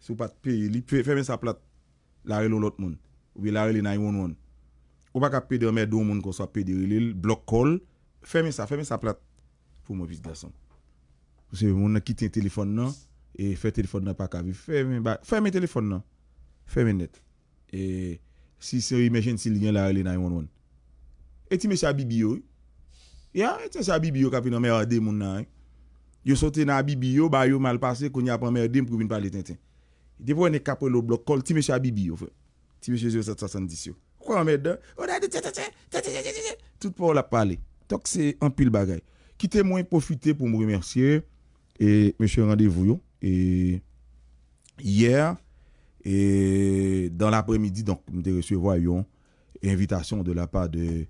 Sou pat pe li, fe men sa plat la relo lot moun. Ou bi la rele 911. Ou baka pe de me do moun kon sa pe de li, blok kol. Fe men sa, fe men sa plat pou moun vizga son. Ou se moun nan ki ten telefon nan, e fe telefon nan pak avi. Fe men telefon nan, fe men net. E si se wim mejen si li nye la rele 911. E ti men sa BBO. Ya, e ti sa BBO kapi nan me ade moun nan ek. Yo sauté dans Abibio, yo, bah yo mal passé qu'on y a pas merdé pour venir parler tintin. Des fois on est le bloc col ti monsieur Abibio, yo frère. Ti monsieur 770 yo. Quoi on merde On a dit tout pour la parler. Donc c'est un pile bagaille. Quittez moi profiter pour me remercier et monsieur rendez-vous yo et hier et dans l'après-midi donc me recevoir une invitation de la part de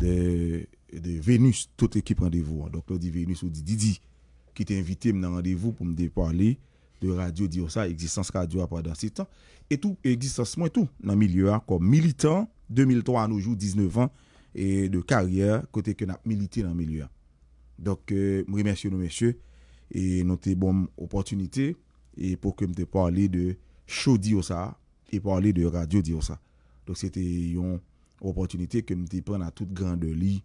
de, de Vénus toute équipe rendez-vous. Hein. Donc on dit Vénus on dit Didi ki te invite m nan radevou pou m de parli de radyo di osa, eksistans radyo apwa dan sitan, etou, eksistans mwen etou nan miliwa, kom militant, 2003 an noujou, 19 an, e de karyer, kote ke nap milite nan miliwa. Dok, m remesye nou mesye, e note bon opotunite, e pou ke m te parli de chodi osa, e parli de radyo di osa. Dok, se te yon opotunite ke m te pren a tout grande li,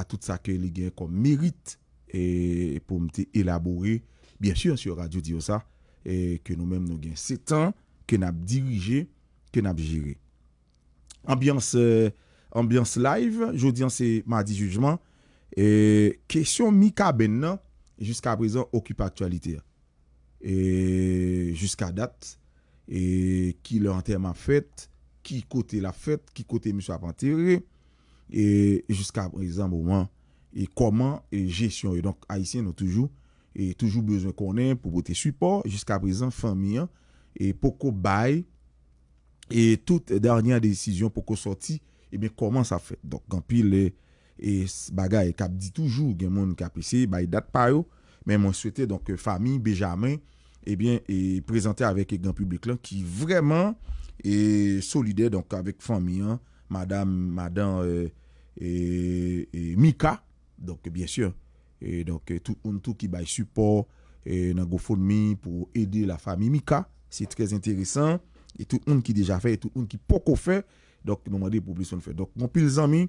a tout sa ke li gen kom merite E pou mte elabore biensiyon si yo radyo diyo sa e ke nou menm nou gen setan ke nap dirije, ke nap jire ambyans euh, ambyans live, jodi an se ma di jujman e kesyon mi ka ben nan jiska prezon okipa aktualite jiska dat ki le anterman fet ki kote la fet ki kote miso apanterre jiska prezon mouman e koman e jesyon e donk aisyen nou toujou e toujou bezwen konen pou bote suport jiska prezen fami an e poko bay e tout darnyen desisyon poko soti e ben koman sa fe donk gampil e bagay e kapdi toujou gen moun kapise, bay dat payo men monswete donk fami, bejamen e ben prezante avèk e gampil beklan ki vreman e solide donk avèk fami an madame, madame e mika Donk, biensyon. E donk, euh, tou un tou ki bay support e nan go fon mi pou edi la fami Mika. Se trez enteresan. E tou un ki deja fe, e tou un ki poko fe. Donk, moun mwade pou bleson fe. Donk, moun pil zan mi,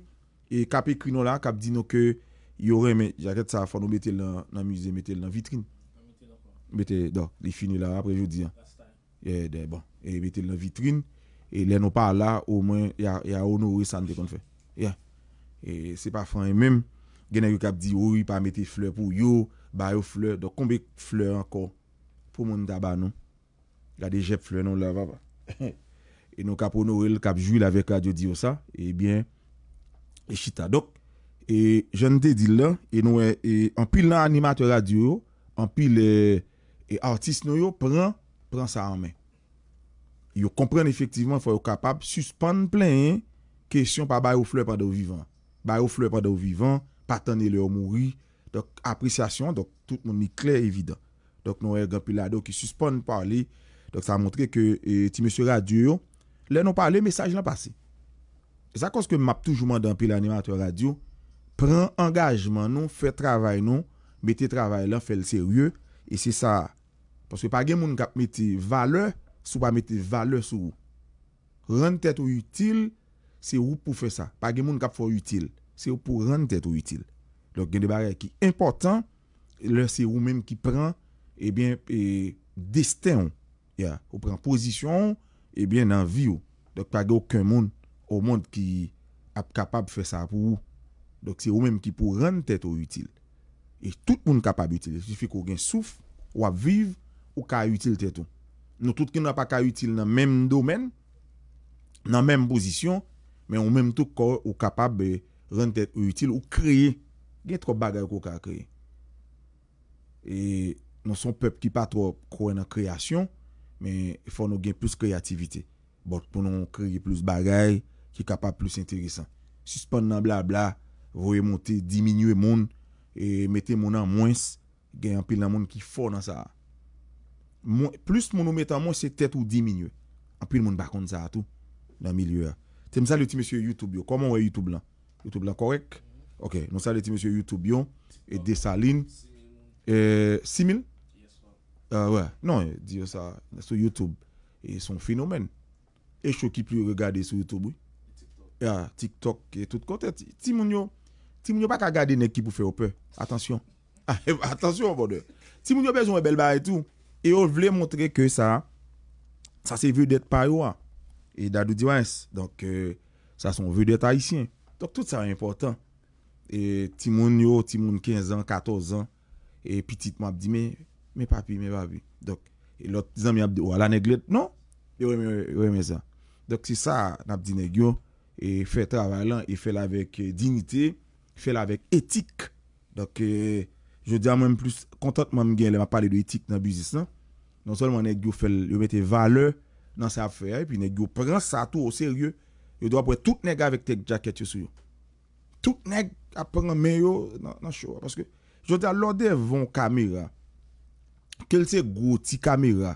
e kap ekri nou la, kap di nou ke, yore men, jaret sa fan nou betel nan muse, betel nan vitrine. Bete, donk, li fini la apre joudi. E, bon. E betel nan vitrine. E lè nou pa la, ou mwen, ya ou nou resante kon fe. Ya. E se pa fan yon menm, genè yon kap di ou yon pa mette fleur pou yon, bayou fleur, do konbe fleur anko pou moun daba nou, yon de jep fleur nou la va pa. E nou kap ou nou el kap jwi la vek radio di yo sa, e bien, e chita. Dok, e jen te di lan, e nou e, e anpil nan animator radio, anpil e, e artist nou yo, pran, pran sa anmen. Yon kompren efektivman fwa yon kapap, suspande plen, eh, kesyon pa bayou fleur pa dou vivan. Bayou fleur pa dou vivan, Patan e le ou mouri. Dok apresyasyon. Dok tout moun ni kler evidant. Dok nou e genpil la. Dok ki suspon parli. Dok sa montre ke e, ti mese radio yo. Le nou parli, mesej la pase. E sa kon se ke map toujouman denpil animator radio. Pren angajman nou. Fè travay nou. Mete travay la. Fè l serye. E se sa. Poske pa gen moun kap mete vale. Sou pa mete vale sou. Ren tèt ou yutil. Se ou pou fè sa. Pa gen moun kap fò yutil. se ou pou rande tèt ou itil. Dok gen de barè ki important, lè se ou mèm ki pran, ebyen, eh e eh, destè yon. Ya, ou pran pozisyon, ebyen eh nan vi yon. Dok ta gè ou kè moun, ou moun ki ap kapab fè sa pou. Dok se ou mèm ki pou rande tèt ou itil. E tout moun kapab itil. Se fè kou gen souf, wap viv, ou ka itil tèt ou. Nou tout ki nou apak ka itil nan mèm domèn, nan mèm pozisyon, men ou mèm tout kò ou kapab e, Rende tèt ou util ou kreye. Gen tro bagay kou ka kreye. E non son pep ki pa tro kreye nan kreasyon. Men fò nou gen plus kreyativite. Bòt bon, pou nou kreye plus bagay. Ki kapap plus enteresan. Suspon nan bla bla. Rowe monte, diminye moun. E mette moun nan mwens. Gen anpil nan moun ki fò nan sa. Plus moun nou mette an mwens, se tèt ou diminye. Anpil moun bakon sa atou. Nan mi lye. Tem sa louti mèsyo YouTube yo. Koman wè YouTube lan? YouTube la correct. Ok, nous saluons monsieur YouTube et Dessaline. Euh, 6000 Ah euh, ouais. Non, ça sur YouTube. Et son phénomène. Et je qui plus regarder sur YouTube. Oui. TikTok ah, et tout côté. Si moun si moun pas regarder nek équipe pour faire peur. Attention. Ah, attention bonheur. Si moun yo besoin belle et tout et on voulait montrer que ça ça c'est vu d'être pas ah. et d'adou donc euh, ça c'est vu d'être haïtien. Dok tout sa wè mè important. E timoun yo, timoun 15 an, 14 an. E pitit mè ap di, mè papi, mè babi. Dok, e lòt di zan mè ap di, wò la neglet, non. E wè mè, wè mè zan. Dok si sa, nè ap di negyo, e fè te avalan, e fè lè avèk e, dignite, fè lè avèk etik. Dok, e, je di a mè mè plus kontant mè mè gen, lè mè ap pale de etik nan bizis nan. Non, non sol mè negyo fè lè, yo mette vale nan sa fè, pi negyo pregan sa tou o seryè, Yo dwa pou e tout neg avèk tek jaket yo sou yo. Tout neg apren men yo nan chowa. Paske, jodi a lò de von kamera, kel se gwo ti kamera,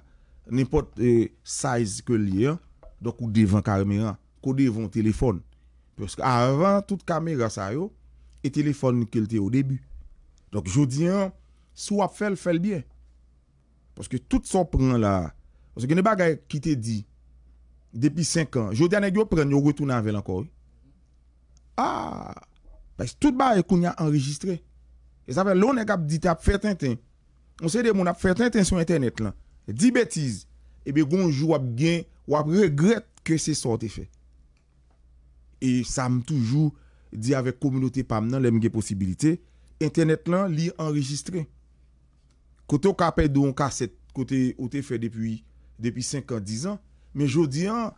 nipot e saiz ke liye, do kou de von kamera, kou de von telefon. Paske, avan tout kamera sa yo, e telefon ni kel te yo debi. Dok jodi an, sou ap fel, fel bien. Paske, tout son pren la, paske, ne bagay ki te di, Depi 5 an. Jodi ane gyo pren, nyo wè tou nan vel ankor. Ah! Pèk stout ba e koun ya enregistre. E zavè loun e kap di te ap fè tèn tèn. On se de moun ap fè tèn tèn sou internet lan. Di bètiz. Ebe eh gounjou wap gen, wap regret kè se so te fè. E sa m toujou di avek komunote pam nan lèm ge posibilite. Internet lan li enregistre. Kote ou kapèdou ou kassèt kote ou te fè depi 5 an, 10 an. Men jodi an,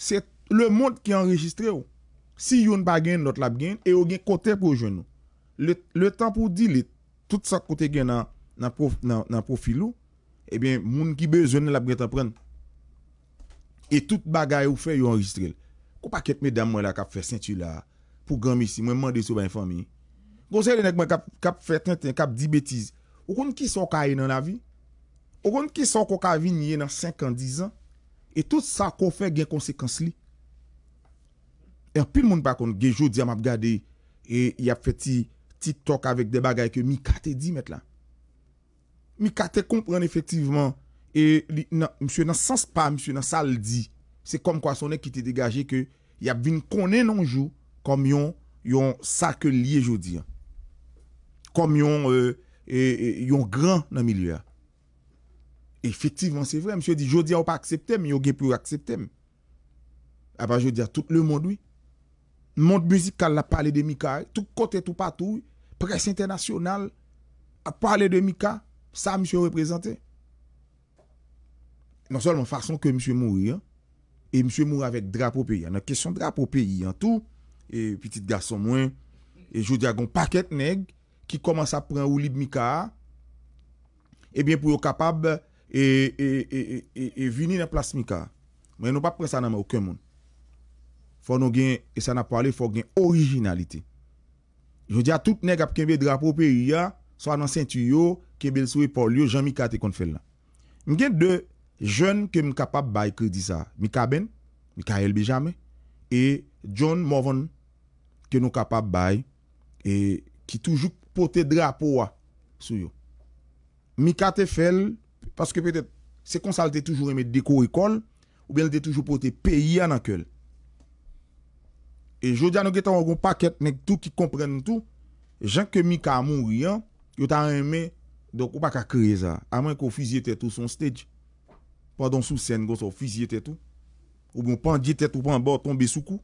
se le moun ki enregistre ou. Si yon bagayen not labgen, e ou gen kote pro jen nou. Le tan pou di li, tout sa kote gen nan profil ou, ebyen eh moun ki bezwen nan labgen tan pren. E tout bagayen ou fe yon enregistre. Kou paket me dam mwen la kap fe sentu la, pou gami si, mwen mande sou ba yon fanyi. Kou se yon ek mwen kap fe tenten, kap di betiz. O kon ki son kwa yon nan la vi? O kon ki son kwa yon nan 50 an? Et tout sa kon fè gen konsekans li. En non, pi moun bakon, ge jodi am ap gade, e yap feti titok avèk de bagay ke mi kate di metla. Mi kate kompren efektivman, e msye nan sans pa, msye nan sal di, se kom kwa sonè ki te degaje ke, yap vin konen anjou, kom yon sa ke li e jodi. Kom yon gran nan milièr. Efektivman se vre, msye di, jodi a ou pa aksepte, mi yo ge pou aksepte. A pa jodi a tout le monde, oui. Monde buzik kal la pale de Mika, tout kote tout patou, presse internasyonal, a pale de Mika, sa msye reprezenté. Non sol, mwen fason ke msye moui, e msye moui avèk drap ou peyi, an a kesyon drap ou peyi, an tout, e pitit gas son mwen, e jodi a gon paket neg, ki koman sa pren ou libe Mika, e bien pou yo kapab, e bien pou yo kapab, E, e, e, e vini nan plas Mika Mwen nou pa presa nan mwen okè moun Fò nou gen E sa nan pwale fò gen orijinalite Joun diya tout neg ap kembe drapo pe yia Swa nan sentu yo Ke bel sou e pol yo Joun Mika te kon fel nan Mwen gen de joun kembe kapap bay kre diza Mika Ben, Mikael Bejame E John Moven Ke nou kapap bay E ki toujouk pote drapo wa Sou yo Mika te fel Paske petet se konsal te toujou eme deko ekol, ou bel te toujou pote peyi an akol. E jodia nou getan wakon paket nek tou ki komprenn tou, jan kemi ka moun wiyan, yo tan eme, do kou baka kreza, amwen kou fizye tetou son stedj, padon sou sen gosou fizye tetou, wakon pan di tetou, pan bon tombe sou kou,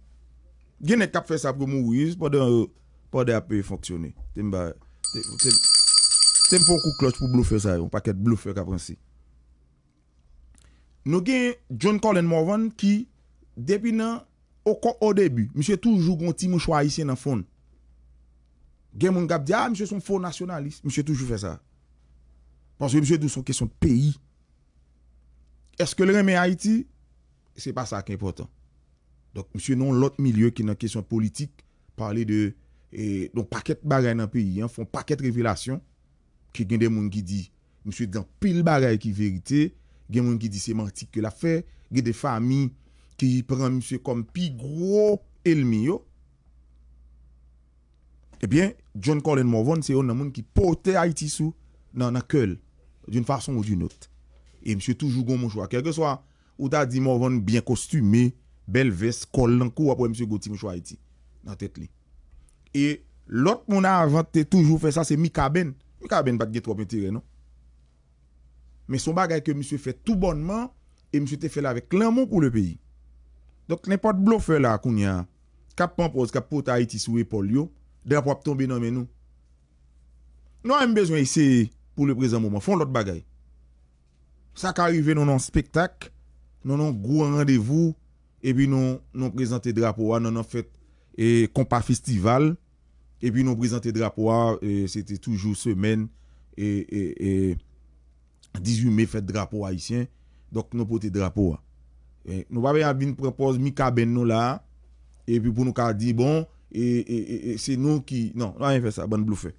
gen nek kap fes euh, ap goun e moun wiyan, padon ap foksyone. Temba. Se m fokou kloch pou blofe sa yon, paket blofe ka pransi. Nou gen John Colin Morvan ki, depi nan, o deby, mse toujou gonti mou chwa isye nan fon. Gen moun gab di, a, ah, mse son fon nasyonalist, mse toujou fè sa. Pansi mse toujou son kesyon peyi. Eske l reme Haiti, se pa sa ki important. Donk mse non lot milye ki nan kesyon politik, parli de, eh, donk paket bagay nan peyi, yon fon paket revelasyon, ki gen de moun ki di msye diyan pil bagay ki verite gen moun ki di semantik ke la fe gen de fami ki yi pren msye kom pi gro elmi yo ebyen John Colin Morvan se yon nan moun ki pote ha iti sou nan akol doun fason ou doun ot e msye toujou goun moun chwa kelke swa ou ta di Morvan biyan kostume, bel ves, kol nan kou apwe msye gouti moun chwa ha iti nan tet li e lot moun a avante toujou fe sa se mi kaben Mi ka ben bak get wap entire non. Men son bagay ke mswe fè tout bonman, e mswe te fè la vek laman pou le peyi. Dok nepot blo fè la, koun ya kap pampoz, kap pota iti sou e pol yo, de ap wap ton binan men nou. Non an mbejwen isi pou le prezen mouman, fon lot bagay. Sa ka rive non an spektak, non an gro an randevou, e bi non prezante drapo an, non an fèt kompa festival, E pi nou prezante drapo a... E se te toujou semen... E... 18 me fè drapo a isyen... Dok nou pote drapo a... Nou pa be yon bin prepoz... Mi ka ben nou la... E pi pou nou ka di bon... E se nou ki... Non, nan yon fè sa... Ban blou fè...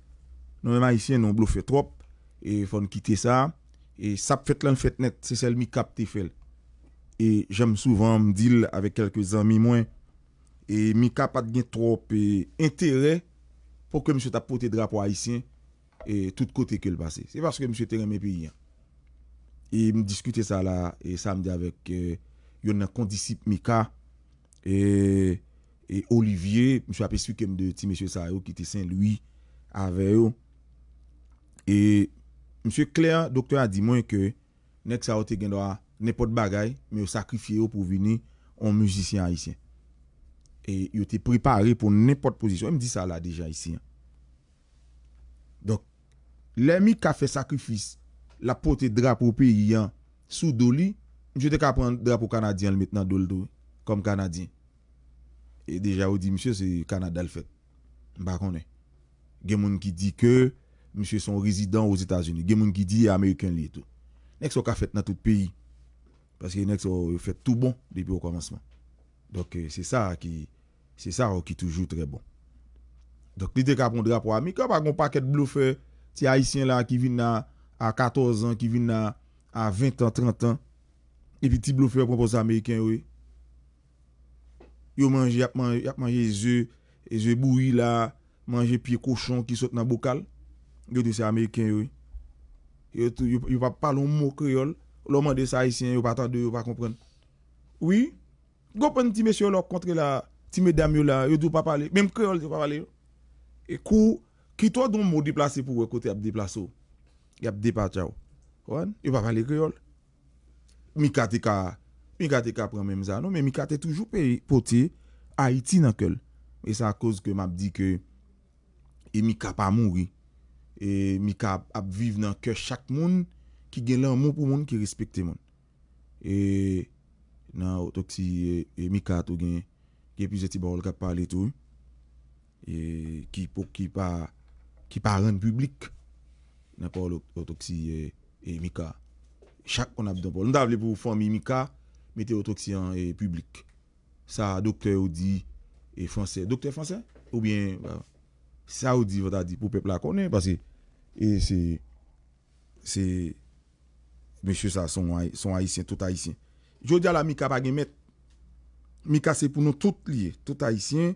Non yon a isyen... Non blou fè trop... E fon kite sa... E sap fèt lan fèt net... Se sel mi kap te fè... E jem souvan mdil... Avek kelke zami mwen... E mi kap at gen trop... E... Interè... pou ke msè tapote drapo ayisyen e tout kote ke l'pase. Se baske msè te reme pe yian. E m diskute sa la samdi avek yon euh, nan kondisip Mika e Olivier, msè apeswike m de ti msè sa yo ki te sen lui ave yo. E msè Claire, doktor, a di mwen ke nek sa yo te gen do a ne pot bagay, me yo sakrifye yo pou vini an msisyen ayisyen. E yo te prepare pou nipot posisyon E mi di sa la deja isi Dok Le mi ka fe sakrifis La pote drap ou peyi an Sou do li Mwen te ka pren drap ou kanadyen l met nan do l do Kom kanadyen E deja ou di mwen se kanada l fet Bakon e Gen moun ki di ke mwen se son rezidant ou etasyen Gen moun ki di amerykan li eto Nek so ka fet nan tout peyi Paske nek so fet tout bon Depi ou konwansman Donk e euh, se sa ki, se sa ou oh, ki toujou tre bon. Donk lide ka pondra pou amik. Yo pa kon pa ket bloufe, ti haisyen la ki vin na a 14 an, ki vin na a 20 an, 30 an. E pi ti bloufe pou anpon sa amekyen wey. Yo manje ap manje e zye, e zye bouyi la, manje piye kouchon ki sote nan bokal. Yo de se amekyen wey. Yo pa palon mok reol, yo manje sa haisyen, yo pa ta de, yo pa kompren. Ouye. Gopan ti me sio lo kontre la, ti me dam yo la, yo do pa pale, menm kreol yo pa oh. pale oh. yo. E kou, ki to don mou deplase pou wè kote ap deplase yo. Yap depache yo. Kwan, yo pa pale kreol. Mi ka te ka, mi ka te ka pran menm zanon, menm mi ka te toujou pe poti Haiti nan kel. E sa kouz ke map di ke, e mi ka pa moun wè. E mi ka ap vive nan kel chak moun, ki gen lan moun pou moun ki respekte moun. E... nan otoksi e eh, mika tou gen gepi zeti ba ou lakap pale tou e ki pou ki pa ki pa ren publik nan pa ou lakap pale tou otoksi eh, e mika chak kon apidon pou landa vle pou fomi mika mete otoksi an e publik sa dokte ou di e franse, dokte franse ou bien sa ou di vada di pou pepla konen pase e se se mèche sa son haisyen, tout haisyen Jodi a la mika pa gen met, mika se pou nou tout liye, tout haisyen,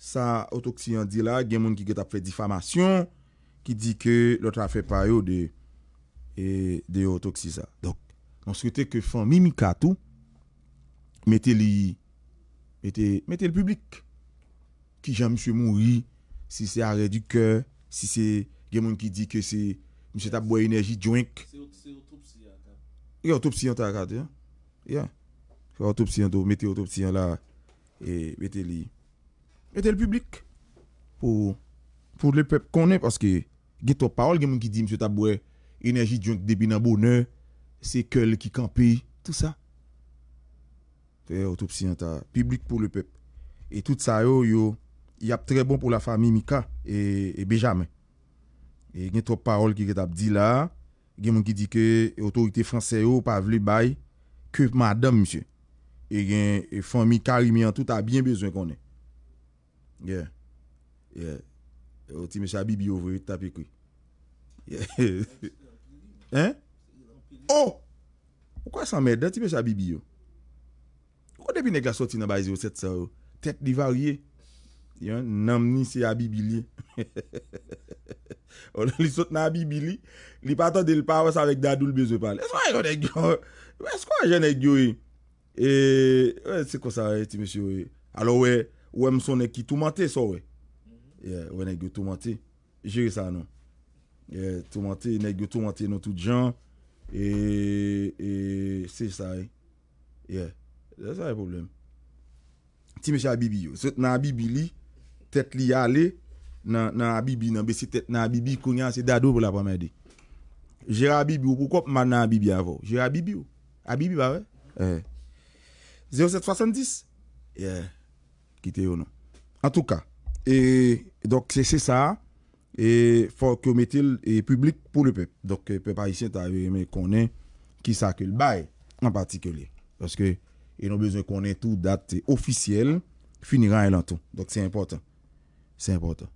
sa otoksyen di la, gen moun ki get ap fè difamasyon, ki di ke lòt ap fè payo de e, otoksyen sa. Donk, answete ke fan mi mika tou, mette li, mette, mette l'publik ki jan msè moun ri, si se arè di kè, si se gen moun ki di ke se msè tap bwa enerji djwenk. Se otoksyen e, ta akade, an? E otoksyen ta akade, an? Yeah. Autopsie, hein, mettez autopsie hein, là et mettez-le. Mettez le public pour, pour le peuple qu'on parce que, ghetto parole, il y a qui dit, monsieur Taboué, énergie junk depuis dans bonheur, c'est que qui campait, tout ça. Fait autopsie en hein, public pour le peuple. Et tout ça, yo, yo, y a très bon pour la famille Mika et, et Benjamin. Et il y a trop de paroles qui sont dit là. Il y a qui dit que l'autorité française n'a pas voulu bail Kwep madam, msye. E gen, e fomi, karimi an tout, a bien bezwen konen. Ye. Ye. O ti mè sa bibi yo vwe, e tapikwe. Ye. Hein? Oh! O kwa san mè dè, ti mè sa bibi yo? O depi nega soti nan bayzi yo, set sa yo? Tet divarye. Ye. Nanm ni se Abibili On li sot nan Abibili Li patan del pawe sa vek dadoul beze pal Eskwa yon e gyo Eskwa jen e gyo e E se kon sa e ti mesyo e Alo we Ou e mson e ki tumante so we Ou mhm. e negyo tumante Jiri sa anon Negyo tumante nou tout jan E se sa e E se sa e problem Ti mesyo Abibili Sot nan Abibili tet li yale nan abibi nan besi tet nan abibi kounyan se dadou pou la pwame di jera abibi ou pou kop man nan abibi avou jera abibi ou, abibi ba we 0770 ye, kite yo nou an tou ka e, dok se se sa e, fòk yo metil e publik pou le pep dok pep a isye ta ve me konen ki sakil bay an patikele, paske e nou bezon konen tou dat ofisyel finiran el an tou, dok se importan C'est important.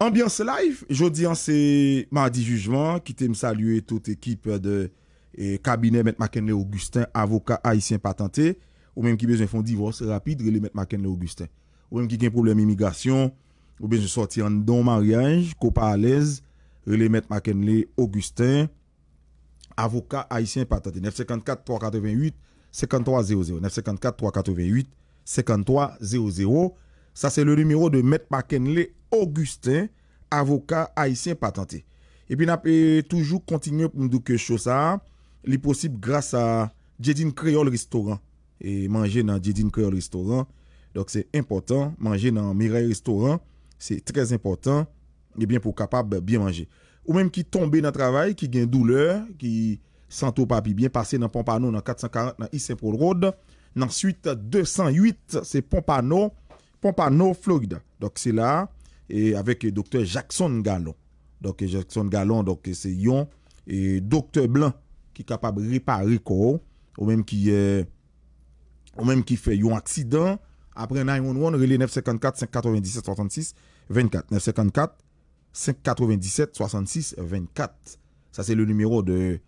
Ambiance live, jeudi, c'est mardi jugement, qui t'aime saluer toute équipe de e, cabinet M. McKinley Augustin, avocat haïtien patenté, ou même qui besoin font divorce rapide, M. Augustin. Ou même qui a un problème d'immigration, ou besoin sortir en don mariage, copa à l'aise, M. Maître Augustin, avocat haïtien patenté. 954 388 5300 954 388 5300 Sa se le numero de Met Makenle Augustin, avoka Haitien patente. E pi na pe toujou kontinu pou mdou kechou sa li posib grasa Djedin Creole Restaurant. E manje nan Djedin Creole Restaurant. Dok se important manje nan Mireille Restaurant. Se trez important e bien pou kapab bien manje. Ou menm ki tombe nan travay, ki gen douleur ki santo papi bien passe nan Pompano nan 440 nan Issempol Road. Nansuite 208 se Pompano Pompano, Florida. Donc c'est là, et avec le docteur Jackson Gallon. Donc Jackson Gallon, donc c'est Yon, et docteur blanc qui est capable de réparer corps, ou même qui, euh, ou même qui fait yon accident. Après 911, relais 954 597 66 24. 954 597 66 24. Ça, c'est le numéro de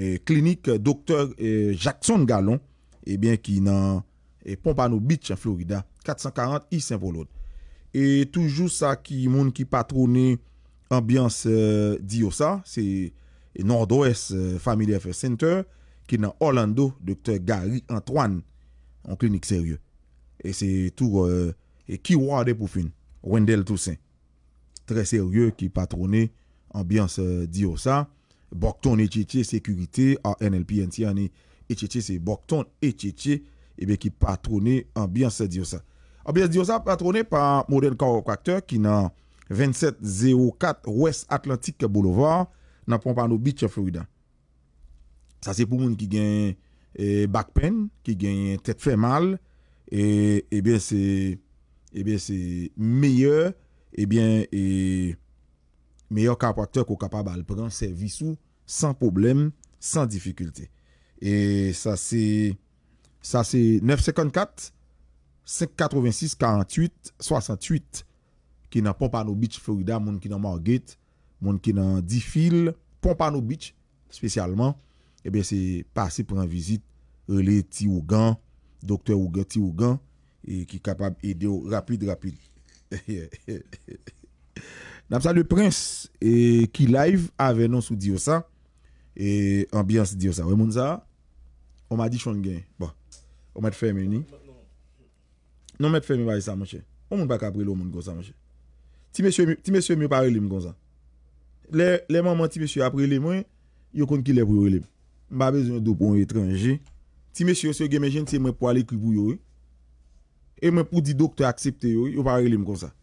euh, clinique docteur euh, Jackson Gallon, et eh bien, qui est eh, Pompano Beach, en Florida. 440 Y Saint-Volode. Et toujou sa ki moun ki patroni ambyans euh, Diyosa, se Nord-Ouest euh, Family Health Center, ki nan Orlando, Dr. Gary Antoine, an klinik seryou. Et se tou, ki euh, wade pou fin, Wendell Toussaint, tre seryou ki patroni ambyans Diyosa, Bokton Echeche, Sekurite, ANLPNT, an Echeche, se Bokton Echeche, ebe ki patroni ambyans Diyosa. Abye, diyo sa patrone pa modern kawakwakter ki nan 2704 West Atlantic Boulevard nan pompano Beach of Florida. Sa se pou moun ki gen e, bakpen, ki gen tetfè mal, ebyen e se meyye, ebyen se meyye kawakwakter e, ko kapabal. Prenan se visou, san problem, san difikulte. E sa se 954... 586-48-68 Ki nan Pompano Beach Florida Moun ki nan Margate Moun ki nan Diffil Pompano Beach Spesyalman Ebyen eh se pase pre an vizit Ely Tiwogan Dokter Tiwogan E ki kapab edyo rapide rapide Nam sa Le Prince E ki live a venon sou diyo sa E ambyans diyo sa Ou moun sa Ou madi chongen Ou bon, madi femeni Ou madi chongen Non, mais fais-moi pas bah, ça, mon cher. On ne pas capre le monde comme ça, mon cher. Ti monsieur, ti monsieur, mieux pas comme ça. Les, les mamans, ti monsieur, après les moins, ils comptent qu'il est pour les. Pas besoin de bon étranger. Ti monsieur, ce gamin, c'est moi pour aller pour yo Et moi pour dire docteur accepter yo yo pas comme ça.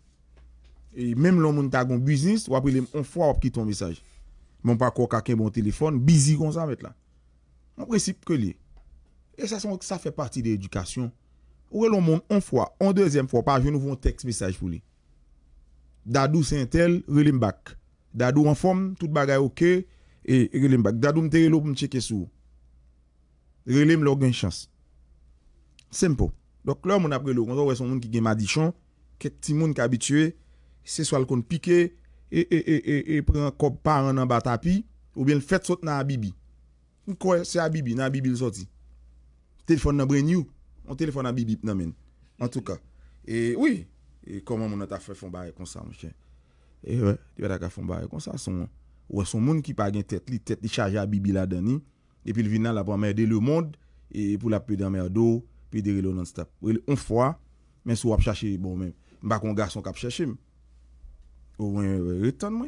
Et même l'homme monde ta gon business, ou après, on fois, ou qui ton message. Mon pas quoi, quelqu'un bon téléphone, busy comme ça, mettre là. En principe, que lié. Et ça, ça fait partie de l'éducation Ou re loun moun an fwa, an dezyen fwa, pa joun nouvoun tekst misaj pou li. Dadou sentel, relem bak. Dadou an fwam, tout bagay oke, e relem bak. Dadou mte relem pou m cheke sou. Relem loun gen chans. Sempo. Lòk lò moun ap relem, an zon wè son moun ki gen madichon, ket timoun ki abitue, se swal kon pike, e, e, e, e pre an kop pa an an batapi, ou bien fet sot nan abibi. Ou kwen se abibi, nan abibi lousoti. Telefon nan brenyou, On téléphone à Bibip, nan men. En tout cas. Et oui. Et comment mon a fait font barre comme ça, mon chien. Et ouais, tu vas font barre comme ça. Son, ouais, son monde qui pas une tête, li tête, li charge à Bibi la dedans Et puis le vient là pour merder le monde. Et pour la paix d'emmerdo, puis de le non-stop. On fois, mais si on chercher, bon, même. Mba qu'on garçon qui cherche. Au moins, retourne moi.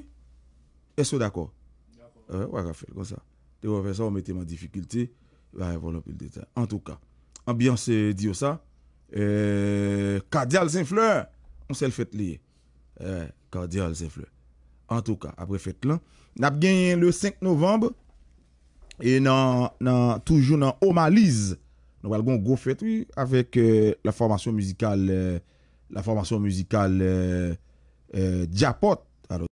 Est-ce d'accord? D'accord. Ouais, Raphaël, comme ça. Tu vas faire ça, on mettait en difficulté. évoluer plus le détail. En tout cas. biyan se diyo sa. Kardial e, Zinfler on se l fèt e, li. Kardial Zinfler. En tou ka, apre fèt lan. Nap genyen le 5 novemb e nan toujou nan Omaliz nou al gon go fèt avèk la formasyon mizikal euh, la formasyon mizikal euh, euh, Djapot